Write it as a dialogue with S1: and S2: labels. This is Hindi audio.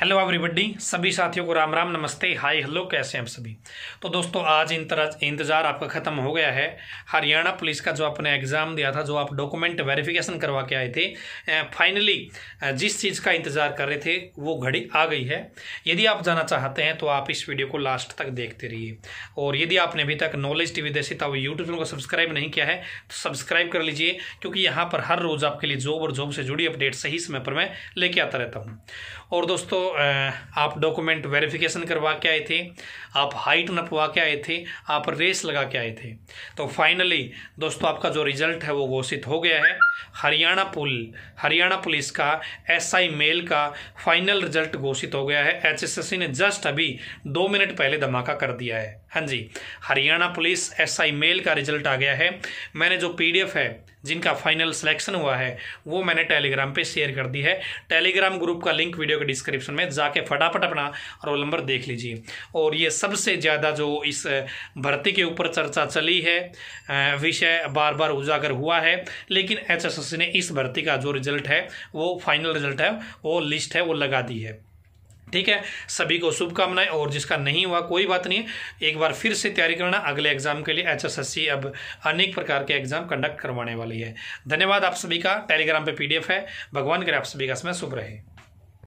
S1: हेलो एवरीबडी सभी साथियों को राम राम नमस्ते हाय हेलो कैसे हैं आप सभी तो दोस्तों आज इंतज़ार आपका ख़त्म हो गया है हरियाणा पुलिस का जो आपने एग्ज़ाम दिया था जो आप डॉक्यूमेंट वेरिफिकेशन करवा के आए थे फाइनली जिस चीज़ का इंतज़ार कर रहे थे वो घड़ी आ गई है यदि आप जाना चाहते हैं तो आप इस वीडियो को लास्ट तक देखते रहिए और यदि आपने अभी तक नॉलेज टी वी देसी ताव यूट्यूब चैनल को सब्सक्राइब नहीं किया है तो सब्सक्राइब कर लीजिए क्योंकि यहाँ पर हर रोज़ आपके लिए जॉब और जॉब से जुड़ी अपडेट सही समय पर मैं लेके आता रहता हूँ और दोस्तों आप डॉक्यूमेंट वेरिफिकेशन करवा के आए थे आप हाइट नपवा के आए थे आप रेस लगा के आए थे तो फाइनली दोस्तों आपका जो रिजल्ट है वो घोषित हो गया है हरियाणा पुल हरियाणा पुलिस का एसआई मेल का फाइनल रिजल्ट घोषित हो गया है एचएसएससी ने जस्ट अभी दो मिनट पहले धमाका कर दिया है हाँ जी हरियाणा पुलिस एसआई मेल का रिजल्ट आ गया है मैंने जो पीडीएफ है जिनका फाइनल सिलेक्शन हुआ है वो मैंने टेलीग्राम पे शेयर कर दी है टेलीग्राम ग्रुप का लिंक वीडियो के डिस्क्रिप्शन में जाके फटाफट अपना रोल नंबर देख लीजिए और ये सबसे ज़्यादा जो इस भर्ती के ऊपर चर्चा चली है विषय बार बार उजागर हुआ है लेकिन एच ने इस भर्ती का जो रिजल्ट है वो फाइनल रिजल्ट है वो लिस्ट है वो लगा दी है ठीक है सभी को शुभकामनाएं और जिसका नहीं हुआ कोई बात नहीं एक बार फिर से तैयारी करना अगले एग्जाम के लिए एचएसएससी अब अनेक प्रकार के एग्जाम कंडक्ट करवाने वाली है धन्यवाद आप सभी का टेलीग्राम पे पीडीएफ है भगवान करे आप सभी का समय शुभ रहे